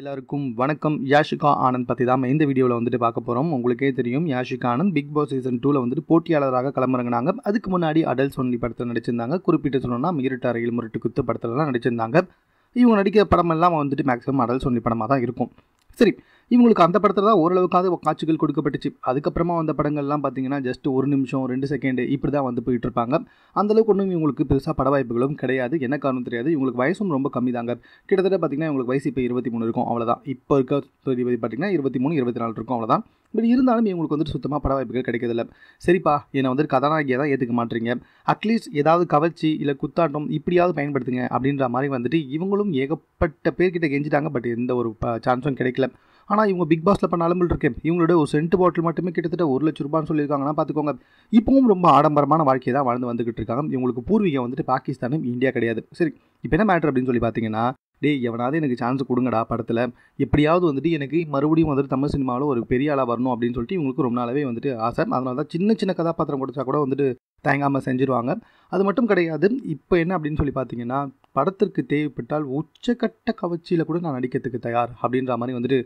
எல்லாருக்கும் வணக்கம் யாஷிகா ஆனந்த் பற்றி தான் இந்த வீடியோவில் வந்துட்டு பார்க்க போகிறோம் உங்களுக்கே தெரியும் Yashika Anand Bigg Boss season டூவில் வந்துட்டு போட்டியாளராக களமிறங்கினாங்க அதுக்கு முன்னாடி அடல்ஸ் ஒன்லி படத்தில் நடிச்சிருந்தாங்க குறிப்பிட்டு சொன்னோம்னா மீரட் அறையில் முரட்டு குத்து படத்துலலாம் நடிச்சிருந்தாங்க இவங்க நடிக்கிற படமெல்லாம் வந்துட்டு மேக்ஸிமம் அடல்ஸ் ஒன்லி படமாக தான் இருக்கும் சரி இவங்களுக்கு அந்த படத்தில் தான் ஓரளவுக்காவது காட்சிகள் கொடுக்கப்பட்டுச்சு அதுக்கப்புறமா வந்த படங்கள்லாம் பார்த்தீங்கன்னா ஜஸ்ட் ஒரு நிமிஷம் ரெண்டு செகண்டு இப்படி தான் வந்து போயிட்டு இருப்பாங்க அந்தளவுக்கு ஒன்றும் இவங்களுக்கு பெருசாக பட வாய்ப்புகளும் கிடையாது என்ன காரணம் தெரியாது இவங்களுக்கு வயசும் ரொம்ப கம்மி தாங்க கிட்டத்தட்ட பார்த்தீங்கன்னா இவங்களுக்கு வயசு இப்போ இருபத்தி மூணு இருக்கும் அவ்வளோதான் இப்போ இருக்க பார்த்திங்கன்னா இருபத்தி மூணு இருபத்தி நாலு இருக்கும் அவ்வளோதான் பட் இருந்தாலும் இவங்களுக்கு வந்துட்டு சுத்தமாக பட வாய்ப்புகள் கிடைக்கிறதில்ல சரிப்பா என்னை வந்துட்டு கதாநாயகியாக தான் ஏற்றுக்க மாட்டீங்க அட்லீஸ்ட் ஏதாவது கவர்ச்சி இல்லை குத்தாட்டம் இப்படியாவது பயன்படுத்துங்க அப்படின்ற மாதிரி வந்துட்டு இவங்களும் ஏகப்பட்ட பேர்கிட்ட கெஞ்சிட்டாங்க பட் எந்த ஒரு சான்ஸும் கிடைக்கல ஆனால் இவங்க பிக் பாஸில் பண்ணாலும் இருக்கு இவங்களோட ஒரு சென்ட் பாட்டில் மட்டுமே கிட்டத்தட்ட ஒரு லட்ச ரூபான்னு சொல்லியிருக்காங்கன்னா பார்த்துக்கோங்க இப்பவும் ரொம்ப ஆடம்பரமான வாழ்க்கையை தான் வாழ்ந்து வந்துகிட்டு இருக்காங்க இவங்களுக்கு பூர்வீகம் வந்துட்டு பாகிஸ்தானும் இந்தியா கிடையாது சரி இப்போ என்ன மேட்ரு அப்படின்னு சொல்லி பார்த்தீங்கன்னா டேய் எவனாவது எனக்கு சான்ஸ் கொடுங்கடா படத்தில் எப்படியாவது வந்துட்டு எனக்கு மறுபடியும் வந்துட்டு தமிழ் சினிமாவில் ஒரு பெரிய ஆளாக வரணும் அப்படின்னு சொல்லிட்டு இவங்களுக்கு ரொம்ப நாளாகவே வந்துட்டு ஆசை அதனால தான் சின்ன சின்ன கதாபாத்திரம் கொடுத்தா கூட வந்துட்டு தயங்காமல் செஞ்சுருவாங்க அது மட்டும் கிடையாது இப்போ என்ன அப்படின்னு சொல்லி பார்த்தீங்கன்னா படத்திற்கு தேவைப்பட்டால் உச்சக்கட்ட கவர்ச்சியில் கூட நான் நடிக்கிறதுக்கு தயார் அப்படின்ற மாதிரி வந்துட்டு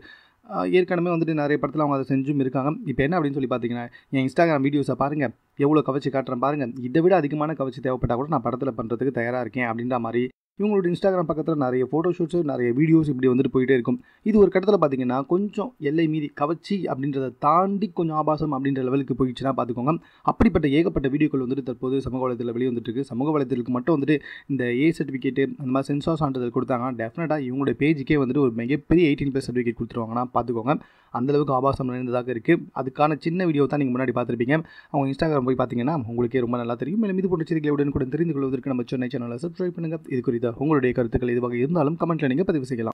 ஏற்கனவே வந்துட்டு நிறைய படத்தில் அவங்க அதை செஞ்சும் இருக்காங்க இப்போ என்ன அப்படின்னு சொல்லி பார்த்தீங்கன்னா என் இன்ஸ்டாகிராம் வீடியோஸை பாருங்கள் எவ்வளோ கவர்ச்சி காட்டுறேன் பாருங்கள் இதை விட அதிகமான கவர்ச்சி தேவைப்பட்டால் கூட நான் படத்தில் பண்ணுறதுக்கு தயாராக இருக்கேன் அப்படின்ற மாதிரி இவங்களோட இன்ஸ்டாகிராம் பக்கத்தில் நிறைய ஃபோட்டோஷூட்ஸு நிறைய வீடியோஸ் இப்படி வந்துட்டு போயிட்டே இருக்கும் இது ஒரு கட்டத்தில் பார்த்தீங்கன்னா கொஞ்சம் எல்லை மீறி கவர்ச்சி அப்படின்றத தாண்டி கொஞ்சம் ஆபாசம் அப்படின்ற லெவலுக்கு போயிடுச்சுன்னா பார்த்துக்கோங்க அப்படிப்பட்ட ஏகப்பட்ட வீடியோக்கள் வந்துட்டு தற்போது சமூக வலைத்தில் வெளியே வந்துட்டு இருக்கு சமூக வலைத்திற்கு மட்டும் வந்துட்டு இந்த ஏ சர்டிஃபிகேட்டு அந்த மாதிரி சென்சார் சான்றிதழ் கொடுத்தாங்க டெஃபினட்டாக இவங்களோட பேஜுக்கே வந்துட்டு ஒரு மிகப்பெரிய எயிட்டீன் ப்ளஸ் சர்டிஃபிகேட் கொடுத்துருவாங்கன்னா பார்த்துக்கோங்க அந்தளவுக்கு ஆபாசம் நடந்ததாக இருக்குது அதுக்கான சின்ன வீடியோ தான் நீங்கள் முன்னாடி பார்த்துருப்பீங்க அவங்க இன்ஸ்டாகிராம் போய் பார்த்தீங்கன்னா உங்களுக்கே ரொம்ப நல்லா தெரியும் மேலும் இது போன்ற செய்திகளை கூட தெரிந்து கொள்வதற்கு நம்ம சென்னை சேனலில் சப்ஸ்கிரைப் பண்ணுங்கள் இது குறித்து புரியுதா உங்களுடைய கருத்துக்கள் எதுவாக இருந்தாலும் கமெண்ட்டில் நீங்கள் பதிவு செய்யலாம்